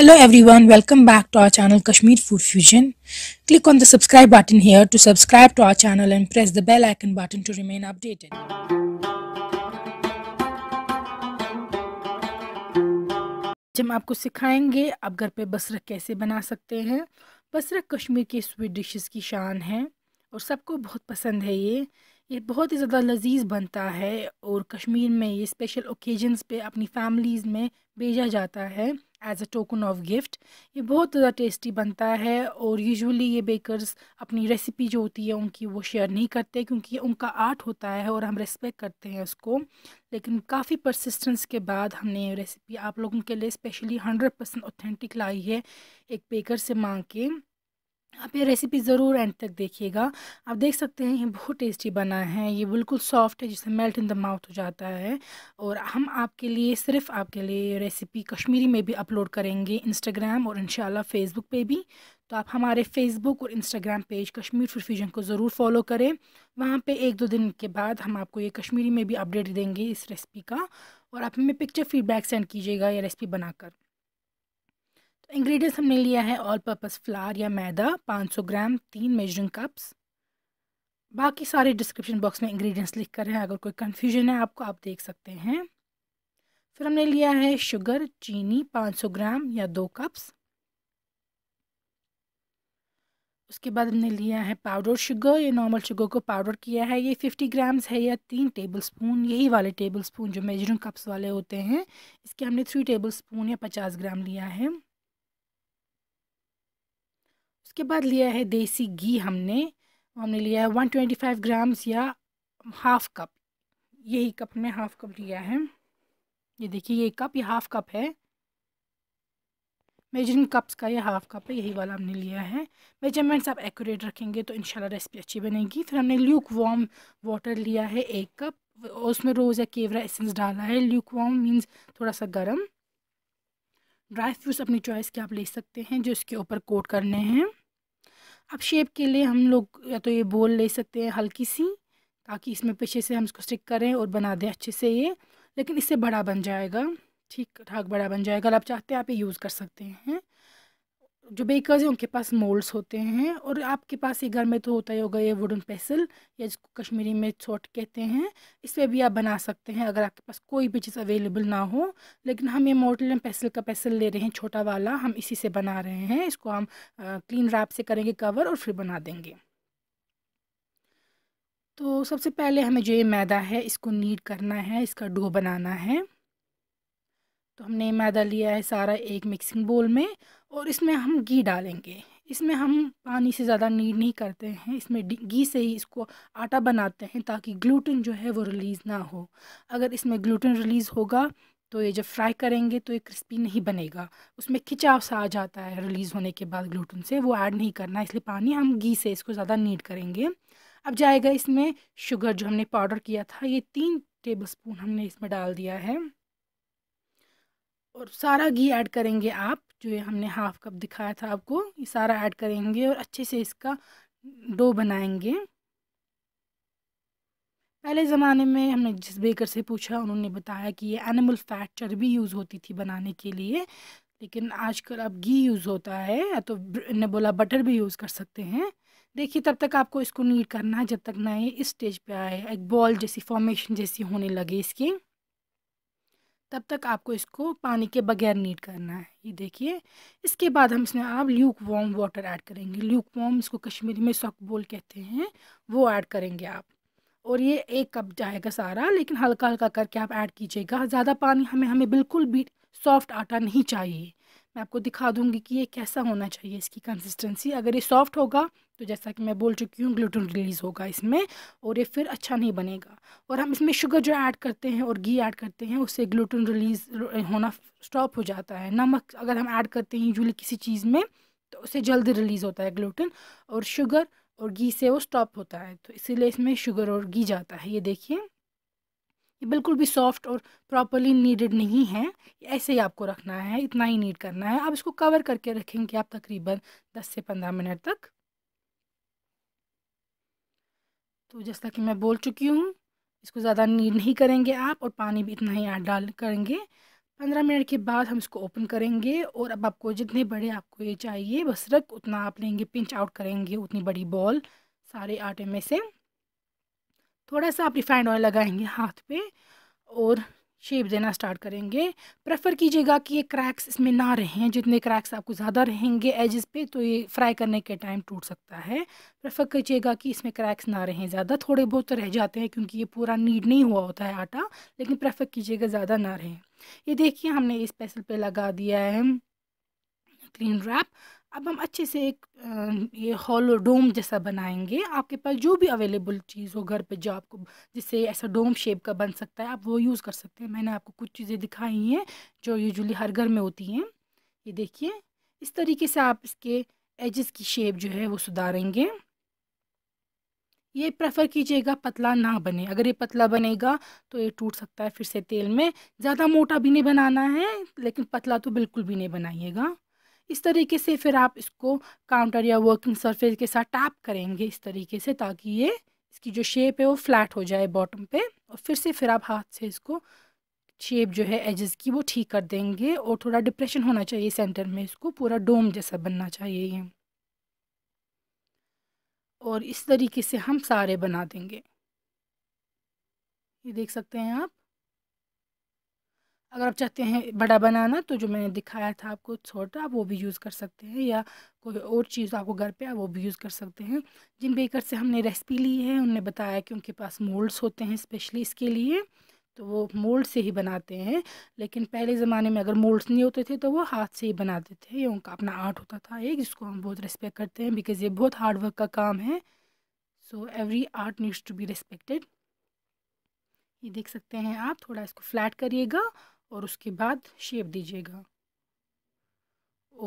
Hello everyone, welcome back to our channel Kashmir Food Fusion. Click on the subscribe button here to subscribe to our channel and press the bell icon button to remain updated. हम आपको सिखाएंगे आप घर पे बसरक कैसे बना सकते हैं बसरक कश्मीर के स्वीट डिशेस की शान है और सबको बहुत पसंद है ये ये बहुत ही ज़्यादा लजीज बनता है और कश्मीर में ये स्पेशल ओकेजन्स पे अपनी फैमिलीज़ में भेजा जाता है as a token of gift ये बहुत ज़्यादा टेस्टी बनता है और यूजुअली ये बेकर्स अपनी रेसिपी जो होती है उनकी वो शेयर नहीं करते क्योंकि उनका आर्ट होता है और हम रेस्पेक्ट करते हैं उसको लेकिन काफ़ी परसिस्टेंस के बाद हमने ये रेसिपी आप लोगों के लिए स्पेशली हंड्रेड परसेंट ऑथेंटिक लाई है एक बेकर से मांग के आप ये रेसिपी ज़रूर एंड तक देखिएगा आप देख सकते हैं ये बहुत टेस्टी बना है ये बिल्कुल सॉफ्ट है जिससे मेल्ट इन द माउथ हो जाता है और हम आपके लिए सिर्फ आपके लिए रेसिपी कश्मीरी में भी अपलोड करेंगे इंस्टाग्राम और इंशाल्लाह फेसबुक पे भी तो आप हमारे फेसबुक और Instagram page Kashmir food fusion को ज़रूर फॉलो करें वहाँ पे एक दो दिन के बाद हम आपको ये कश्मीरी में भी अपडेट देंगे इस रेसिपी का और आप हमें पिक्चर फीडबैक सेंड कीजिएगा ये रेसिपी बनाकर इंग्रेडिएंट्स हमने लिया है ऑल पर्पस फ्लार या मैदा 500 ग्राम तीन मेजरिंग कप्स बाकी सारे डिस्क्रिप्शन बॉक्स में इंग्रेडिएंट्स लिख कर हैं अगर कोई कन्फ्यूजन है आपको आप देख सकते हैं फिर हमने लिया है शुगर चीनी 500 ग्राम या दो कप्स उसके बाद हमने लिया है पाउडर शुगर ये नॉर्मल शुगर को पाउडर किया है ये फिफ्टी ग्राम्स है या तीन टेबल स्पून यही वाले टेबल स्पून जो मेजरिंग कप्स वाले होते हैं इसके हमने थ्री टेबल स्पून या पचास ग्राम लिया है उसके बाद लिया है देसी घी हमने हमने लिया है वन ट्वेंटी फाइव ग्राम्स या हाफ़ कप यही कप में हाफ़ कप लिया है ये देखिए ये कप ये हाफ़ कप है मेजरिंग कप्स का ये हाफ़ कप है यही वाला हमने लिया है मेजरमेंट्स आप एक्यूरेट रखेंगे तो इंशाल्लाह रेसिपी अच्छी बनेगी फिर हमने ल्यूक वार्म वाटर लिया है एक कप उसमें रोज़ या केवरा एसेंस डाला है ल्यूक वार्म मीन्स थोड़ा सा गर्म ड्राई फ्रूट्स अपनी चॉइस के आप ले सकते हैं जो इसके ऊपर कोट करने हैं अब शेप के लिए हम लोग या तो ये बोल ले सकते हैं हल्की सी ताकि इसमें पीछे से हम इसको स्टिक करें और बना दें अच्छे से ये लेकिन इससे बड़ा बन जाएगा ठीक ठाक बड़ा बन जाएगा अगर आप चाहते हैं आप ये यूज़ कर सकते हैं जो बेकर्स हैं उनके पास मोल्ड्स होते हैं और आपके पास ये घर में तो होता ही होगा ये वुडन पेसल या जिसको कश्मीरी में छोट कहते हैं इस पर भी आप बना सकते हैं अगर आपके पास कोई भी चीज़ अवेलेबल ना हो लेकिन हम ये मोटल पेसल का पेसल ले रहे हैं छोटा वाला हम इसी से बना रहे हैं इसको हम क्लीन रैप से करेंगे कवर और फिर बना देंगे तो सबसे पहले हमें जो ये मैदा है इसको नीड करना है इसका डो बनाना है तो हमने मैदा लिया है सारा एक मिक्सिंग बोल में और इसमें हम घी डालेंगे इसमें हम पानी से ज़्यादा नीड नहीं करते हैं इसमें घी से ही इसको आटा बनाते हैं ताकि ग्लूटिन जो है वो रिलीज़ ना हो अगर इसमें ग्लूटिन रिलीज़ होगा तो ये जब फ्राई करेंगे तो ये क्रिस्पी नहीं बनेगा उसमें खिंचाव सा आ जाता है रिलीज़ होने के बाद ग्लूटिन से वो ऐड नहीं करना इसलिए पानी हम घी से इसको ज़्यादा नीड करेंगे अब जाएगा इसमें शुगर जो हमने पाउडर किया था ये तीन टेबल स्पून हमने इसमें डाल दिया है और सारा घी ऐड करेंगे आप जो ये हमने हाफ़ कप दिखाया था आपको ये सारा ऐड करेंगे और अच्छे से इसका डो बनाएंगे पहले ज़माने में हमने जिस बेकर से पूछा उन्होंने बताया कि ये एनिमल फैट चर्बी यूज़ होती थी बनाने के लिए लेकिन आजकल अब घी यूज़ होता है या तो ने बोला बटर भी यूज़ कर सकते हैं देखिए तब तक आपको इसको नीट करना है जब तक ना ये इस स्टेज पे आए एक बॉल जैसी फॉर्मेशन जैसी होने लगे इसकी तब तक आपको इसको पानी के बगैर नीट करना है ये देखिए इसके बाद हम इसमें आप ल्यूक वॉम वाटर ऐड करेंगे ल्यूक वॉम इसको कश्मीरी में सॉक बोल कहते हैं वो ऐड करेंगे आप और ये एक कप जाएगा सारा लेकिन हल्का हल्का करके आप ऐड कीजिएगा ज़्यादा पानी हमें हमें बिल्कुल भी सॉफ्ट आटा नहीं चाहिए मैं आपको दिखा दूंगी कि ये कैसा होना चाहिए इसकी कंसिस्टेंसी अगर ये सॉफ्ट होगा तो जैसा कि मैं बोल चुकी हूँ ग्लूटन रिलीज़ होगा इसमें और ये फिर अच्छा नहीं बनेगा और हम इसमें शुगर जो ऐड करते हैं और घी ऐड करते हैं उससे ग्लूटन रिलीज़ होना स्टॉप हो जाता है नमक अगर हम ऐड करते हैं यूजली किसी चीज़ में तो उसे जल्दी रिलीज़ होता है ग्लूटन और शुगर और घी से वो स्टॉप होता है तो इसीलिए इसमें शुगर और घी जाता है ये देखिए ये बिल्कुल भी सॉफ्ट और प्रॉपरली नीडेड नहीं है ऐसे ही आपको रखना है इतना ही नीड करना है आप इसको कवर करके रखेंगे आप तकरीबन दस से पंद्रह मिनट तक तो जैसा कि मैं बोल चुकी हूँ इसको ज़्यादा नीड नहीं करेंगे आप और पानी भी इतना ही आप डाल करेंगे पंद्रह मिनट के बाद हम इसको ओपन करेंगे और अब आपको जितने बड़े आपको ये चाहिए बस रख उतना आप लेंगे पिंच आउट करेंगे उतनी बड़ी बॉल सारे आटे में से थोड़ा सा आप रिफाइंड ऑयल लगाएंगे हाथ पे और शेप देना स्टार्ट करेंगे प्रेफर कीजिएगा कि ये क्रैक्स इसमें ना रहें जितने क्रैक्स आपको ज़्यादा रहेंगे एजेस पे तो ये फ्राई करने के टाइम टूट सकता है प्रेफर कीजिएगा कि इसमें क्रैक्स ना रहें ज़्यादा थोड़े बहुत तो रह जाते हैं क्योंकि ये पूरा नीड नहीं हुआ होता है आटा लेकिन प्रेफर कीजिएगा ज़्यादा ना रहें ये देखिए हमने इस पैसल पर लगा दिया है क्लीन रैप अब हम अच्छे से एक ये हॉल डोम जैसा बनाएंगे आपके पास जो भी अवेलेबल चीज़ हो घर पे जो आपको जिससे ऐसा डोम शेप का बन सकता है आप वो यूज़ कर सकते हैं मैंने आपको कुछ चीज़ें दिखाई हैं जो यूजुअली हर घर में होती हैं ये देखिए इस तरीके से आप इसके एजेस की शेप जो है वो सुधारेंगे ये प्रेफर कीजिएगा पतला ना बने अगर ये पतला बनेगा तो ये टूट सकता है फिर से तेल में ज़्यादा मोटा भी नहीं बनाना है लेकिन पतला तो बिल्कुल भी नहीं बनाइएगा इस तरीके से फिर आप इसको काउंटर या वर्किंग सरफेस के साथ टैप करेंगे इस तरीके से ताकि ये इसकी जो शेप है वो फ्लैट हो जाए बॉटम पे और फिर से फिर आप हाथ से इसको शेप जो है एजेस की वो ठीक कर देंगे और थोड़ा डिप्रेशन होना चाहिए सेंटर में इसको पूरा डोम जैसा बनना चाहिए ये और इस तरीके से हम सारे बना देंगे ये देख सकते हैं आप अगर आप चाहते हैं बड़ा बनाना तो जो मैंने दिखाया था आपको छोटा आप वो भी यूज़ कर सकते हैं या कोई और चीज़ आपको घर पे आप वो भी यूज़ कर सकते हैं जिन बेकर से हमने रेसिपी ली है उनने बताया कि उनके पास मोल्ड्स होते हैं स्पेशली इसके लिए तो वो मोल्ड से ही बनाते हैं लेकिन पहले ज़माने में अगर मोल्ड्स नहीं होते थे तो वो हाथ से ही बनाते थे ये उनका अपना आर्ट होता था एक जिसको हम बहुत रिस्पेक्ट करते हैं बिकॉज़ ये बहुत हार्ड वर्क का काम है so every art needs to be respected ये देख सकते हैं आप थोड़ा इसको फ्लैट करिएगा और उसके बाद शेप दीजिएगा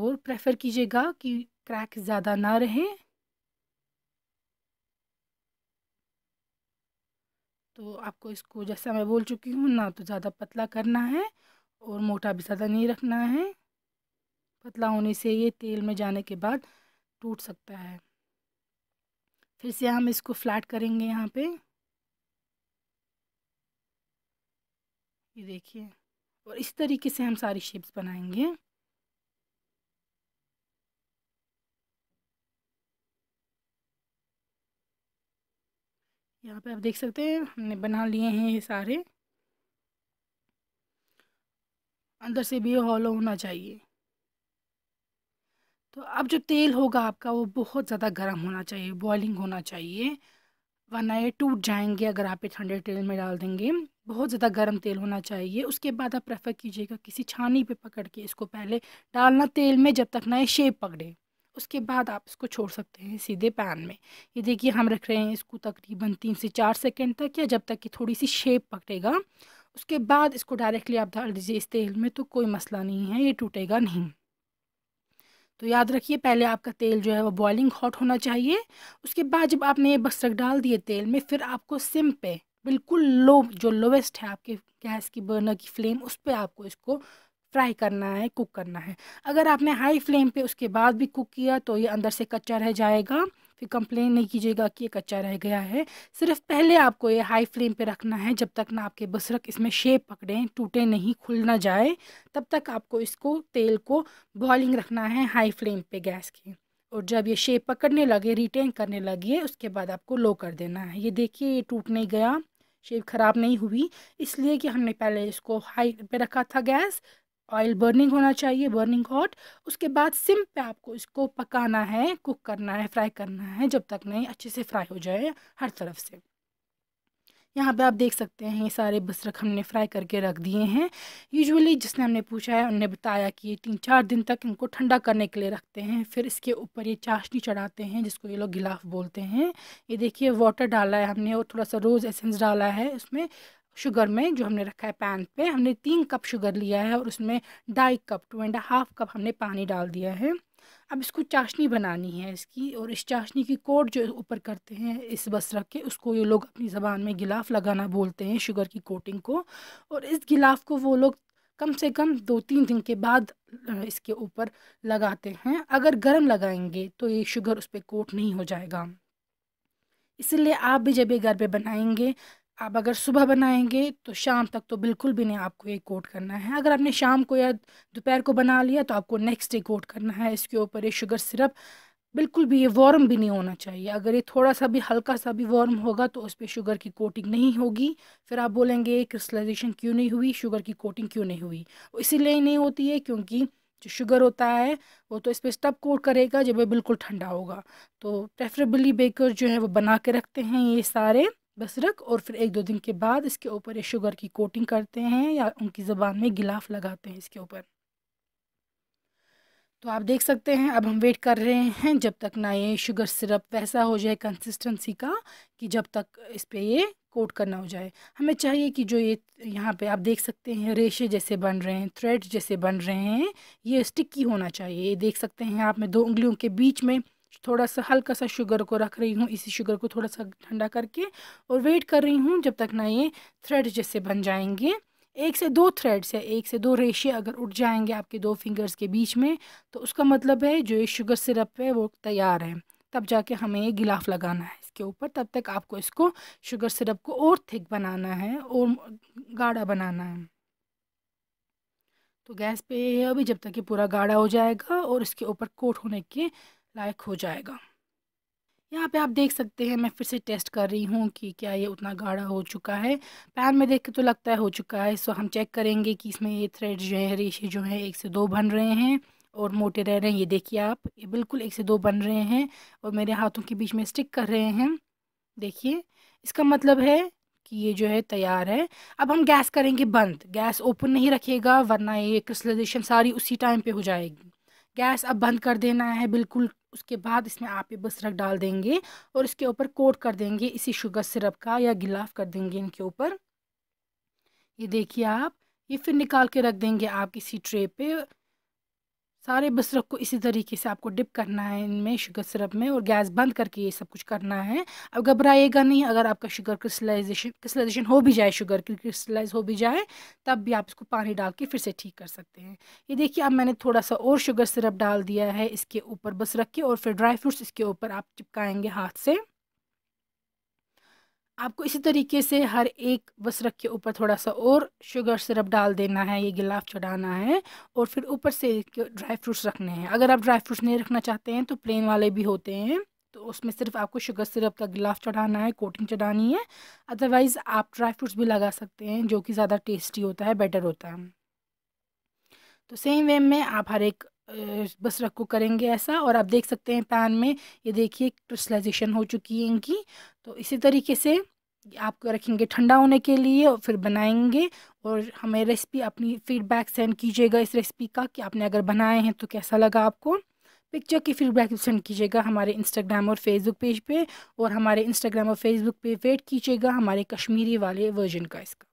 और प्रेफर कीजिएगा कि क्रैक ज़्यादा ना रहे तो आपको इसको जैसा मैं बोल चुकी हूँ ना तो ज़्यादा पतला करना है और मोटा भी ज़्यादा नहीं रखना है पतला होने से ये तेल में जाने के बाद टूट सकता है फिर से हम इसको फ्लैट करेंगे यहाँ पे ये देखिए और इस तरीके से हम सारी शेप्स बनाएंगे यहाँ पे आप देख सकते हैं हमने बना लिए हैं ये सारे अंदर से भी हॉलो होना चाहिए तो अब जो तेल होगा आपका वो बहुत ज़्यादा गर्म होना चाहिए बॉइलिंग होना चाहिए वरना ये टूट जाएंगे अगर आप ये ठंडे तेल में डाल देंगे बहुत ज़्यादा गर्म तेल होना चाहिए उसके बाद आप प्रेफर कीजिएगा किसी छानी पे पकड़ के इसको पहले डालना तेल में जब तक ना ये शेप पकड़े उसके बाद आप इसको छोड़ सकते हैं सीधे पैन में ये देखिए हम रख रहे हैं इसको तकरीबन तीन से चार सेकेंड तक या जब तक कि थोड़ी सी शेप पकड़ेगा उसके बाद इसको डायरेक्टली आप डाल दीजिए इस तेल में तो कोई मसला नहीं है ये टूटेगा नहीं तो याद रखिए पहले आपका तेल जो है वो बॉइलिंग हॉट होना चाहिए उसके बाद जब आपने ये बस्तर डाल दिए तेल में फिर आपको सिम पे बिल्कुल लो जो लोवेस्ट है आपके गैस की बर्नर की फ्लेम उस पर आपको इसको फ्राई करना है कुक करना है अगर आपने हाई फ्लेम पे उसके बाद भी कुक किया तो ये अंदर से कच्चा रह जाएगा फिर कंप्लेन नहीं कीजिएगा कि ये कच्चा रह गया है सिर्फ पहले आपको ये हाई फ्लेम पे रखना है जब तक ना आपके बसरक इसमें शेप पकड़ें टूटे नहीं खुल ना जाए तब तक आपको इसको तेल को बॉइलिंग रखना है हाई फ्लेम पर गैस की और जब ये शेप पकड़ने लगे रिटेन करने लगे उसके बाद आपको लो कर देना है ये देखिए ये टूट नहीं गया शेप ख़राब नहीं हुई इसलिए कि हमने पहले इसको हाई पे रखा था गैस ऑयल बर्निंग होना चाहिए बर्निंग हॉट उसके बाद सिम पे आपको इसको पकाना है कुक करना है फ्राई करना है जब तक नहीं अच्छे से फ्राई हो जाए हर तरफ से यहाँ पे आप देख सकते हैं ये सारे बसरक हमने फ्राई करके रख दिए हैं यूजुअली जिसने हमने पूछा है उन्होंने बताया कि ये तीन चार दिन तक इनको ठंडा करने के लिए रखते हैं फिर इसके ऊपर ये चाशनी चढ़ाते हैं जिसको ये लोग गिलाफ बोलते हैं ये देखिए वाटर डाला है हमने और थोड़ा सा रोज़ एसेंस डाला है उसमें शुगर में जो हमने रखा है पैन पे हमने तीन कप शुगर लिया है और उसमें ढाई cup two and half cup हमने पानी डाल दिया है अब इसको चाशनी बनानी है इसकी और इस चाशनी की कोट जो ऊपर करते हैं इस बस रख के उसको ये लोग अपनी ज़बान में गिलाफ लगाना बोलते हैं शुगर की कोटिंग को और इस गिलाफ को वो लोग कम से कम दो तीन दिन के बाद इसके ऊपर लगाते हैं अगर गर्म लगाएंगे तो ये शुगर उस पर कोट नहीं हो जाएगा इसलिए आप भी जब ये घर पे बनाएंगे आप अगर सुबह बनाएंगे तो शाम तक तो बिल्कुल भी नहीं आपको ये कोट करना है अगर आपने शाम को या दोपहर को बना लिया तो आपको नेक्स्ट डे कोट करना है इसके ऊपर ये शुगर सिरप बिल्कुल भी ये वार्म भी नहीं होना चाहिए अगर ये थोड़ा सा भी हल्का सा भी वार्म होगा तो उस पर शुगर की कोटिंग नहीं होगी फिर आप बोलेंगे क्रिस्टलाइजेशन क्यों नहीं हुई शुगर की कोटिंग क्यों नहीं हुई इसीलिए नहीं होती है क्योंकि जो शुगर होता है वो तो इस पर तब कोट करेगा जब ये बिल्कुल ठंडा होगा तो प्रेफरेबली बेकर जो है वो बना के रखते हैं ये सारे बस रख और फिर एक दो दिन के बाद इसके ऊपर ये शुगर की कोटिंग करते हैं या उनकी ज़बान में गिलाफ लगाते हैं इसके ऊपर तो आप देख सकते हैं अब हम वेट कर रहे हैं जब तक ना ये शुगर सिरप वैसा हो जाए कंसिस्टेंसी का कि जब तक इस पर ये कोट करना हो जाए हमें चाहिए कि जो ये यहाँ पे आप देख सकते हैं रेशे जैसे बन रहे हैं थ्रेड जैसे बन रहे हैं ये स्टिकी होना चाहिए ये देख सकते हैं आप में दो उंगलियों के बीच में थोड़ा सा हल्का सा शुगर को रख रही हूँ इसी शुगर को थोड़ा सा ठंडा करके और वेट कर रही हूँ जब तक ना ये थ्रेड जैसे बन जाएंगे एक से दो थ्रेड्स या एक से दो रेशे अगर उठ जाएंगे आपके दो फिंगर्स के बीच में तो उसका मतलब है जो ये शुगर सिरप है वो तैयार है तब जाके हमें ये गिलाफ लगाना है इसके ऊपर तब तक आपको इसको शुगर सिरप को और थिक बनाना है और गाढ़ा बनाना है तो गैस पे अभी जब तक ये पूरा गाढ़ा हो जाएगा और इसके ऊपर कोट होने के लायक हो जाएगा यहाँ पे आप देख सकते हैं मैं फिर से टेस्ट कर रही हूँ कि क्या ये उतना गाढ़ा हो चुका है पैन में देख के तो लगता है हो चुका है सो हम चेक करेंगे कि इसमें ये थ्रेड जो है रेशे जो है एक से दो बन रहे हैं और मोटे रह रहे हैं ये देखिए आप ये बिल्कुल एक से दो बन रहे हैं और मेरे हाथों के बीच में स्टिक कर रहे हैं देखिए इसका मतलब है कि ये जो है तैयार है अब हम गैस करेंगे बंद गैस ओपन नहीं रखेगा वरना ये क्रिस्टलाइजेशन सारी उसी टाइम पे हो जाएगी गैस अब बंद कर देना है बिल्कुल उसके बाद इसमें आप ये बसरख डाल देंगे और इसके ऊपर कोट कर देंगे इसी शुगर सिरप का या गिलाफ कर देंगे इनके ऊपर ये देखिए आप ये फिर निकाल के रख देंगे आप किसी ट्रे पे सारे बसरक को इसी तरीके से आपको डिप करना है इनमें शुगर सिरप में और गैस बंद करके ये सब कुछ करना है अब घबराइएगा नहीं अगर आपका शुगर क्रिस्टलाइजेशन क्रिस्टलाइजेशन हो भी जाए शुगर की क्रिस्टलाइज हो भी जाए तब भी आप इसको पानी डाल के फिर से ठीक कर सकते हैं ये देखिए अब मैंने थोड़ा सा और शुगर सिरप डाल दिया है इसके ऊपर बसरक के और फिर ड्राई फ्रूट्स इसके ऊपर आप चिपकाएँगे हाथ से आपको इसी तरीके से हर एक बसरक के ऊपर थोड़ा सा और शुगर सिरप डाल देना है ये गिलाफ चढ़ाना है और फिर ऊपर से ड्राई फ्रूट्स रखने हैं अगर आप ड्राई फ्रूट्स नहीं रखना चाहते हैं तो प्लेन वाले भी होते हैं तो उसमें सिर्फ आपको शुगर सिरप का गिलाफ चढ़ाना है कोटिंग चढ़ानी है अदरवाइज़ आप ड्राई फ्रूट्स भी लगा सकते हैं जो कि ज़्यादा टेस्टी होता है बेटर होता है तो सेम वे में आप हर एक बस रख को करेंगे ऐसा और आप देख सकते हैं पैन में ये देखिए क्रिस्टलाइजेशन हो चुकी है इनकी तो इसी तरीके से आपको रखेंगे ठंडा होने के लिए और फिर बनाएंगे और हमें रेसिपी अपनी फीडबैक सेंड कीजिएगा इस रेसिपी का कि आपने अगर बनाए हैं तो कैसा लगा आपको पिक्चर की फीडबैक सेंड कीजिएगा हमारे इंस्टाग्राम और फेसबुक पेज पे और हमारे इंस्टाग्राम और फेसबुक पे वेट कीजिएगा हमारे कश्मीरी वाले वर्जन का इसका